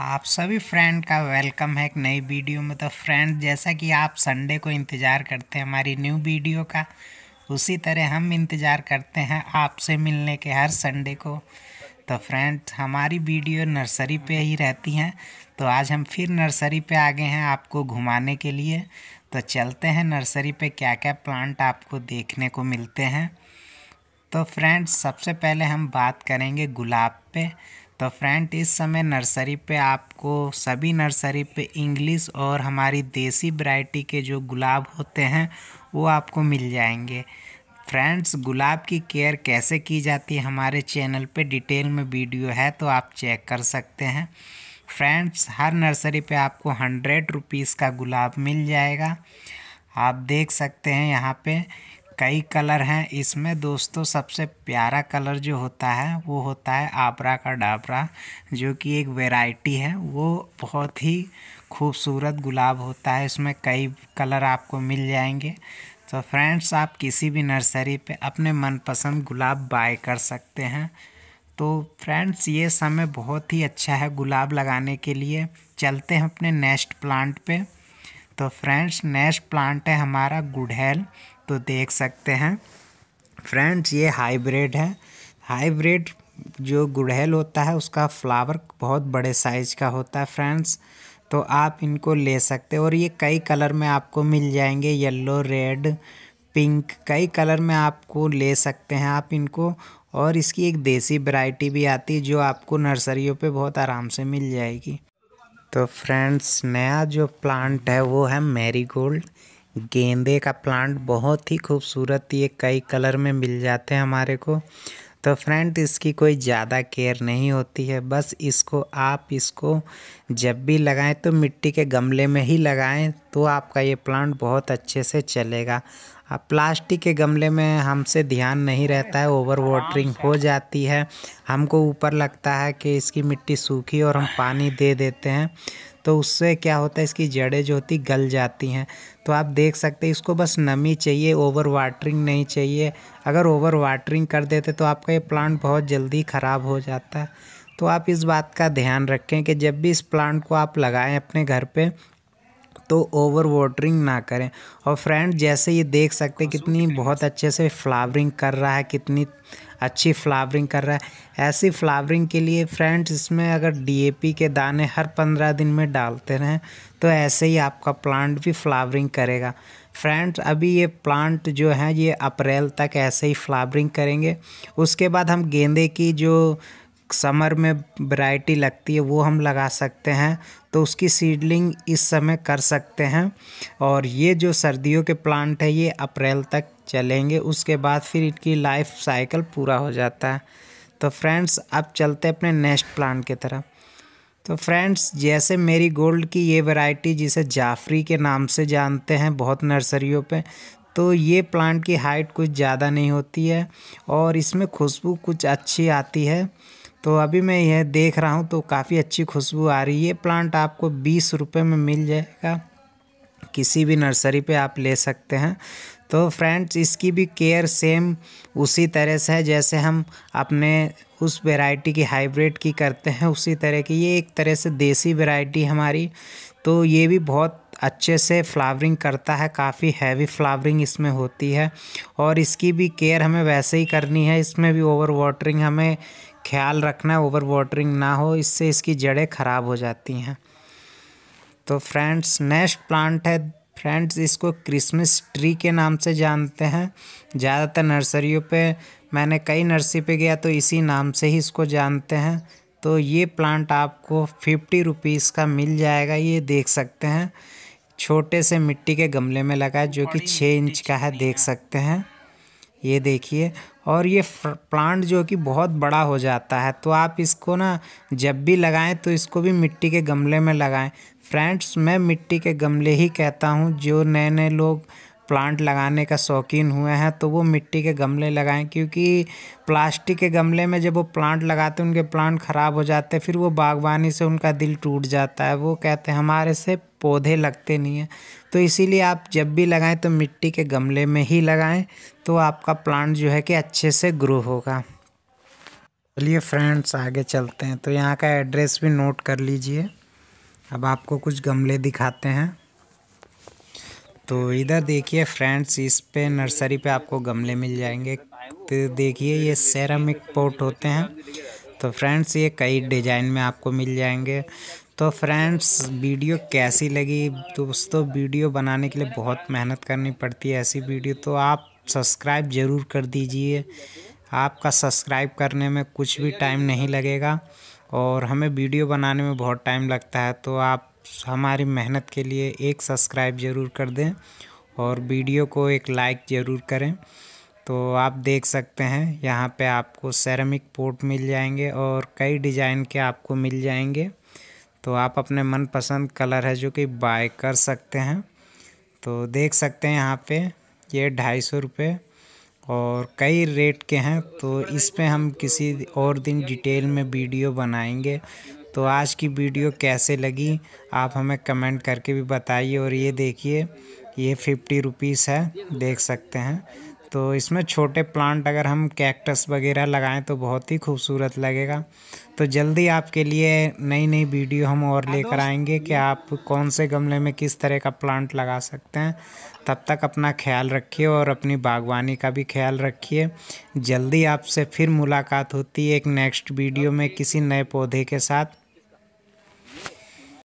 आप सभी फ्रेंड का वेलकम है एक नई वीडियो में तो फ्रेंड जैसा कि आप संडे को इंतज़ार करते हैं हमारी न्यू वीडियो का उसी तरह हम इंतज़ार करते हैं आपसे मिलने के हर संडे को तो फ्रेंड हमारी वीडियो नर्सरी पे ही रहती हैं तो आज हम फिर नर्सरी पे आ गए हैं आपको घुमाने के लिए तो चलते हैं नर्सरी पे क्या क्या प्लांट आपको देखने को मिलते हैं तो फ्रेंड्स सबसे पहले हम बात करेंगे गुलाब पे तो फ्रेंड इस समय नर्सरी पे आपको सभी नर्सरी पे इंग्लिश और हमारी देसी वैरायटी के जो गुलाब होते हैं वो आपको मिल जाएंगे फ्रेंड्स गुलाब की केयर कैसे की जाती है हमारे चैनल पे डिटेल में वीडियो है तो आप चेक कर सकते हैं फ्रेंड्स हर नर्सरी पे आपको हंड्रेड रुपीज़ का गुलाब मिल जाएगा आप देख सकते हैं यहाँ पे कई कलर हैं इसमें दोस्तों सबसे प्यारा कलर जो होता है वो होता है आपरा का डाबरा जो कि एक वैरायटी है वो बहुत ही खूबसूरत गुलाब होता है इसमें कई कलर आपको मिल जाएंगे तो फ्रेंड्स आप किसी भी नर्सरी पे अपने मनपसंद गुलाब बाय कर सकते हैं तो फ्रेंड्स ये समय बहुत ही अच्छा है गुलाब लगाने के लिए चलते हैं अपने नेक्स्ट प्लांट पे तो फ्रेंड्स नेक्स्ट प्लांट है हमारा गुड़हल तो देख सकते हैं फ्रेंड्स ये हाइब्रिड है हाइब्रिड जो गुड़हल होता है उसका फ्लावर बहुत बड़े साइज़ का होता है फ्रेंड्स तो आप इनको ले सकते हैं और ये कई कलर में आपको मिल जाएंगे येलो रेड पिंक कई कलर में आपको ले सकते हैं आप इनको और इसकी एक देसी वैरायटी भी आती है जो आपको नर्सरियों पे बहुत आराम से मिल जाएगी तो फ्रेंड्स नया जो प्लांट है वो है मैरीगोल्ड गेंदे का प्लांट बहुत ही खूबसूरत ये कई कलर में मिल जाते हैं हमारे को तो फ्रेंड इसकी कोई ज़्यादा केयर नहीं होती है बस इसको आप इसको जब भी लगाएं तो मिट्टी के गमले में ही लगाएं तो आपका ये प्लांट बहुत अच्छे से चलेगा अब प्लास्टिक के गमले में हमसे ध्यान नहीं रहता है ओवर वाटरिंग हो जाती है हमको ऊपर लगता है कि इसकी मिट्टी सूखी और हम पानी दे देते हैं तो उससे क्या होता है इसकी जड़ें जो होती गल जाती हैं तो आप देख सकते हैं इसको बस नमी चाहिए ओवर वाटरिंग नहीं चाहिए अगर ओवर वाटरिंग कर देते तो आपका ये प्लांट बहुत जल्दी ख़राब हो जाता है तो आप इस बात का ध्यान रखें कि जब भी इस प्लांट को आप लगाएं अपने घर पे तो ओवर वाटरिंग ना करें और फ्रेंड जैसे ये देख सकते कितनी बहुत अच्छे से फ्लावरिंग कर रहा है कितनी अच्छी फ्लावरिंग कर रहा है ऐसी फ्लावरिंग के लिए फ्रेंड्स इसमें अगर डीएपी के दाने हर पंद्रह दिन में डालते रहें तो ऐसे ही आपका प्लांट भी फ्लावरिंग करेगा फ्रेंड्स अभी ये प्लांट जो है ये अप्रैल तक ऐसे ही फ्लावरिंग करेंगे उसके बाद हम गेंदे की जो समर में वैरायटी लगती है वो हम लगा सकते हैं तो उसकी सीडलिंग इस समय कर सकते हैं और ये जो सर्दियों के प्लांट है ये अप्रैल तक चलेंगे उसके बाद फिर इनकी लाइफ साइकिल पूरा हो जाता है तो फ्रेंड्स अब चलते अपने नेक्स्ट प्लांट की तरफ तो फ्रेंड्स जैसे मेरी गोल्ड की ये वैरायटी जिसे जाफरी के नाम से जानते हैं बहुत नर्सरियों पे तो ये प्लांट की हाइट कुछ ज़्यादा नहीं होती है और इसमें खुशबू कुछ अच्छी आती है तो अभी मैं यह देख रहा हूँ तो काफ़ी अच्छी खुशबू आ रही है प्लांट आपको बीस रुपये में मिल जाएगा किसी भी नर्सरी पे आप ले सकते हैं तो फ्रेंड्स इसकी भी केयर सेम उसी तरह से है जैसे हम अपने उस वैरायटी की हाइब्रिड की करते हैं उसी तरह की ये एक तरह से देसी वैरायटी हमारी तो ये भी बहुत अच्छे से फ्लावरिंग करता है काफ़ी हैवी फ्लावरिंग इसमें होती है और इसकी भी केयर हमें वैसे ही करनी है इसमें भी ओवर वाटरिंग हमें ख्याल रखना है ओवर वाटरिंग ना हो इससे इसकी जड़ें ख़राब हो जाती हैं तो फ्रेंड्स नेक्स्ट प्लांट है फ्रेंड्स इसको क्रिसमस ट्री के नाम से जानते हैं ज़्यादातर नर्सरियों पे मैंने कई नर्सरी पे गया तो इसी नाम से ही इसको जानते हैं तो ये प्लांट आपको फिफ्टी रुपीज़ का मिल जाएगा ये देख सकते हैं छोटे से मिट्टी के गमले में लगा है जो कि छः इंच का है देख सकते हैं ये देखिए और ये प्लांट जो कि बहुत बड़ा हो जाता है तो आप इसको ना जब भी लगाएं तो इसको भी मिट्टी के गमले में लगाएं फ्रेंड्स मैं मिट्टी के गमले ही कहता हूँ जो नए नए लोग प्लांट लगाने का शौकीन हुए हैं तो वो मिट्टी के गमले लगाएं क्योंकि प्लास्टिक के गमले में जब वो प्लांट लगाते हैं उनके प्लांट ख़राब हो जाते हैं फिर वो बागवानी से उनका दिल टूट जाता है वो कहते हैं हमारे से पौधे लगते नहीं हैं तो इसीलिए आप जब भी लगाएं तो मिट्टी के गमले में ही लगाएँ तो आपका प्लांट जो है कि अच्छे से ग्रो होगा चलिए फ्रेंड्स आगे चलते हैं तो यहाँ का एड्रेस भी नोट कर लीजिए अब आपको कुछ गमले दिखाते हैं तो इधर देखिए फ्रेंड्स इस पे नर्सरी पे आपको गमले मिल जाएंगे तो देखिए ये सेरामिक पोट होते हैं तो फ्रेंड्स ये कई डिज़ाइन में आपको मिल जाएंगे तो फ्रेंड्स वीडियो कैसी लगी दोस्तों वीडियो बनाने के लिए बहुत मेहनत करनी पड़ती है ऐसी वीडियो तो आप सब्सक्राइब ज़रूर कर दीजिए आपका सब्सक्राइब करने में कुछ भी टाइम नहीं लगेगा और हमें वीडियो बनाने में बहुत टाइम लगता है तो आप हमारी मेहनत के लिए एक सब्सक्राइब ज़रूर कर दें और वीडियो को एक लाइक ज़रूर करें तो आप देख सकते हैं यहाँ पे आपको सेरेमिक पोर्ट मिल जाएंगे और कई डिज़ाइन के आपको मिल जाएंगे तो आप अपने मनपसंद कलर है जो कि बाय कर सकते हैं तो देख सकते हैं यहाँ पे ये ढाई सौ रुपये और कई रेट के हैं तो इस पे हम किसी और दिन डिटेल में वीडियो बनाएंगे तो आज की वीडियो कैसे लगी आप हमें कमेंट करके भी बताइए और ये देखिए ये फिफ्टी रुपीज़ है देख सकते हैं तो इसमें छोटे प्लांट अगर हम कैक्टस वगैरह लगाएं तो बहुत ही खूबसूरत लगेगा तो जल्दी आपके लिए नई नई वीडियो हम और हाँ लेकर आएंगे कि आप कौन से गमले में किस तरह का प्लांट लगा सकते हैं तब तक अपना ख्याल रखिए और अपनी बागवानी का भी ख्याल रखिए जल्दी आपसे फिर मुलाकात होती है एक नेक्स्ट वीडियो में किसी नए पौधे के साथ